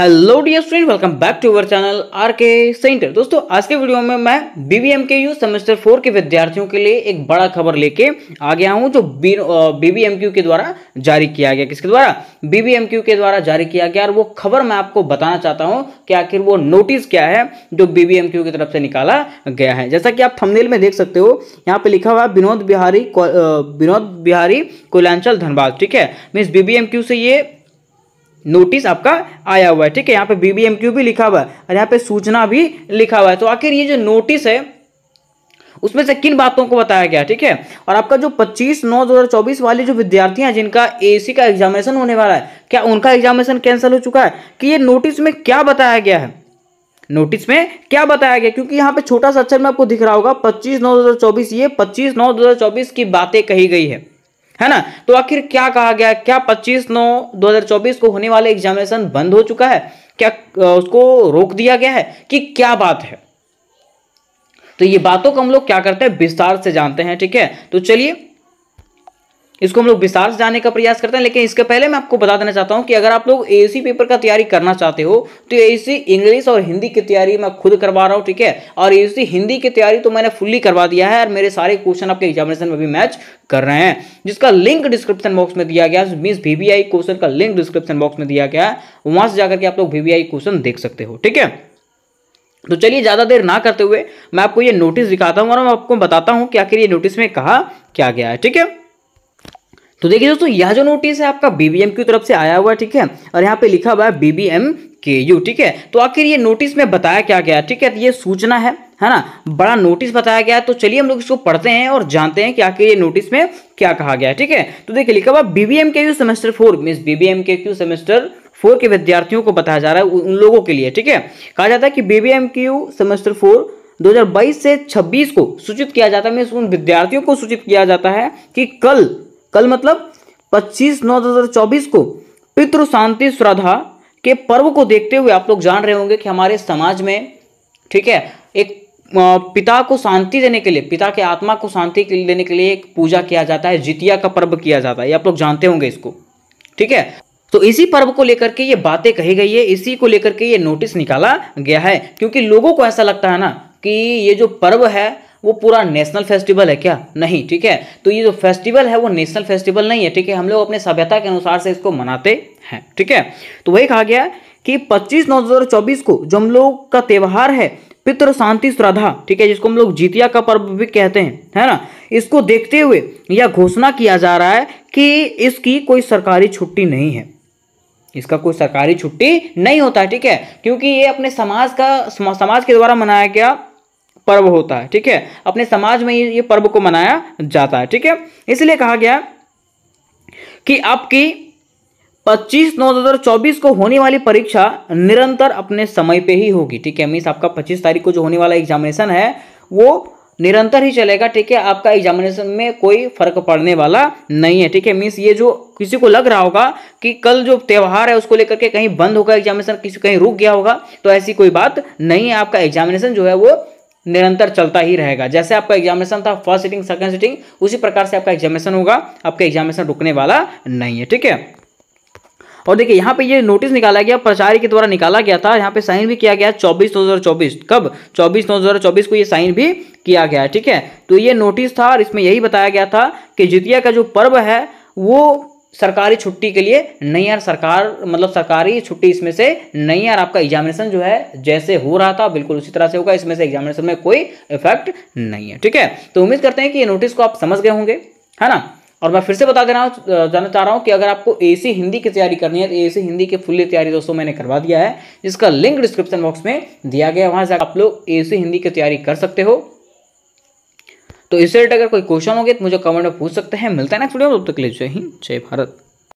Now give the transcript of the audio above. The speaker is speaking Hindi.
hello dear student welcome back to our channel R K centre दोस्तों आज के वीडियो में मैं BBM K U semester four के विद्यार्थियों के लिए एक बड़ा खबर लेके आ गया हूं जो बीबीएम क्यू के द्वारा जारी किया गया किसके द्वारा बीबीएम क्यू के द्वारा जारी किया गया और वो खबर मैं आपको बताना चाहता हूँ कि आखिर वो नोटिस क्या है जो बीबीएम क्यू की तरफ से निकाला गया है जैसा कि आप थमनेल में देख सकते हो यहाँ पे लिखा हुआ विनोद बिहारी विनोद बिहारी कोलांचल धनबाद ठीक है मीन्स बीबीएम क्यू से ये नोटिस आपका आया हुआ है ठीक है यहाँ पे बीबीएमक्यू भी लिखा हुआ है और यहाँ पे सूचना भी लिखा हुआ है तो आखिर ये जो नोटिस है उसमें से किन बातों को बताया गया ठीक है और आपका जो 25 नौ 2024 वाले जो विद्यार्थी हैं जिनका एसी का एग्जामिनेशन होने वाला है क्या उनका एग्जामिनेशन कैंसिल हो चुका है कि ये नोटिस में क्या बताया गया है नोटिस में क्या बताया गया क्योंकि यहाँ पे छोटा सा अक्षर में आपको दिख रहा होगा 25 नौ 2024 ये 25 नौ 2024 की बातें कही गई है है ना तो आखिर क्या कहा गया क्या 25 नौ 2024 को होने वाले एग्जामिनेशन बंद हो चुका है क्या उसको रोक दिया गया है कि क्या बात है तो ये बातों को हम लोग क्या करते हैं विस्तार से जानते हैं ठीक है तो चलिए इसको हम लोग विस्तार से जानने का प्रयास करते हैं लेकिन इसके पहले मैं आपको बता देना चाहता हूं कि अगर आप लोग ए पेपर का तैयारी करना चाहते हो तो ए इंग्लिश और हिंदी की तैयारी मैं खुद करवा रहा हूं ठीक है और ए हिंदी की तैयारी तो मैंने फुल्ली करवा दिया है और मेरे सारे क्वेश्चन आपके एग्जामिनेशन में भी मैच कर रहे हैं जिसका लिंक डिस्क्रिप्शन बॉक्स में दिया गया मीन वीवीआई क्वेश्चन का लिंक डिस्क्रिप्शन बॉक्स में दिया गया है वहां से जाकर के आप लोग वीवीआई क्वेश्चन देख सकते हो ठीक है तो चलिए ज़्यादा देर ना करते हुए मैं आपको ये नोटिस दिखाता हूँ और मैं आपको बताता हूँ कि आखिर ये नोटिस में कहा क्या गया है ठीक है तो देखिए दोस्तों यह जो नोटिस है आपका बीबीएम की तरफ से आया हुआ है ठीक है और यहाँ पे लिखा हुआ है बीबीएम के यू ठीक है तो आखिर ये नोटिस में बताया क्या गया ठीक है तो ये सूचना है है ना बड़ा नोटिस बताया गया तो चलिए हम लोग इसको पढ़ते हैं और जानते हैं कि आखिर ये नोटिस में क्या कहा गया ठीक है तो देखिए लिखा हुआ BBM K U semester four mean BBM K Q semester four के विद्यार्थियों को बताया जा रहा है उन लोगों के लिए ठीक है कहा जाता है कि BBM K U semester four 2022 से 26 को सूचित किया जाता है मीन उन विद्यार्थियों को सूचित किया जाता है कि कल कल मतलब 25 नौ दो को पितृ शांति श्रद्धा के पर्व को देखते हुए आप लोग जान रहे होंगे कि हमारे समाज में ठीक है एक पिता को शांति देने के लिए पिता के आत्मा को शांति देने के लिए एक पूजा किया जाता है जितिया का पर्व किया जाता है ये आप लोग जानते होंगे इसको ठीक है तो इसी पर्व को लेकर के ये बातें कही गई है इसी को लेकर के ये नोटिस निकाला गया है क्योंकि लोगों को ऐसा लगता है ना कि ये जो पर्व है वो पूरा नेशनल फेस्टिवल है क्या नहीं ठीक है तो ये जो फेस्टिवल है वो नेशनल फेस्टिवल नहीं है ठीक है हम लोग अपने सभ्यता के अनुसार से इसको मनाते हैं ठीक है तो वही कहा गया कि 25 नौ दो को जो हम लोग का त्यौहार है पितृ शांति श्रद्धा ठीक है जिसको हम लोग जीतिया का पर्व भी कहते हैं है ना इसको देखते हुए यह घोषणा किया जा रहा है कि इसकी कोई सरकारी छुट्टी नहीं है इसका कोई सरकारी छुट्टी नहीं होता ठीक है क्योंकि ये अपने समाज का समाज के द्वारा मनाया गया पर्व होता है ठीक है अपने समाज में ये पर्व को मनाया जाता है ठीक है इसलिए कहा गया कि आपकी 25 नौ 2024 को होने वाली परीक्षा निरंतर अपने समय पे ही होगी ठीक है मीन्स आपका 25 तारीख को जो होने वाला एग्जामिनेशन है वो निरंतर ही चलेगा ठीक है आपका एग्जामिनेशन में कोई फर्क पड़ने वाला नहीं है ठीक है मीन्स ये जो किसी को लग रहा होगा कि कल जो त्यौहार है उसको लेकर के कहीं बंद होगा एग्जामिनेशन किसी कहीं रुक गया होगा तो ऐसी कोई बात नहीं है आपका एग्जामिनेशन जो है वो निरंतर चलता ही रहेगा जैसे आपका एग्जामिनेशन था फर्स्ट सीटिंग सेकंड सिटिंग उसी प्रकार से आपका एग्जामिनेशन होगा आपका एग्जामिनेशन रुकने वाला नहीं है ठीक है और देखिए यहाँ पे ये नोटिस निकाला गया प्रचारी के द्वारा निकाला गया था यहाँ पे साइन भी किया गया चौबीस नौ चौबीस कब चौबीस नौ चौबीस को ये साइन भी किया गया है ठीक है तो ये नोटिस था और इसमें यही बताया गया था कि जितिया का जो पर्व है वो सरकारी छुट्टी के लिए नहीं यार सरकार मतलब सरकारी छुट्टी इसमें से नहीं यार आपका एग्जामिनेशन जो है जैसे हो रहा था बिल्कुल उसी तरह से होगा इसमें से एग्जामिनेशन में कोई इफेक्ट नहीं है ठीक है तो उम्मीद करते हैं कि ये नोटिस को आप समझ गए होंगे है ना और मैं फिर से बता दे रहा हूँ जानना चाह रहा हूँ कि अगर आपको ए हिंदी की तैयारी करनी है तो ए हिंदी की फुल्ली तैयारी दोस्तों मैंने करवा दिया है जिसका लिंक डिस्क्रिप्शन बॉक्स में दिया गया है वहाँ से आप लोग ए हिंदी की तैयारी कर सकते हो तो इससे रिलेटेड अगर कोई क्वेश्चन हो गया तो मुझे कमेंट में पूछ सकते हैं मिलता है नेक्स्ट वीडियो में तब तक ले जय हिंद जय भारत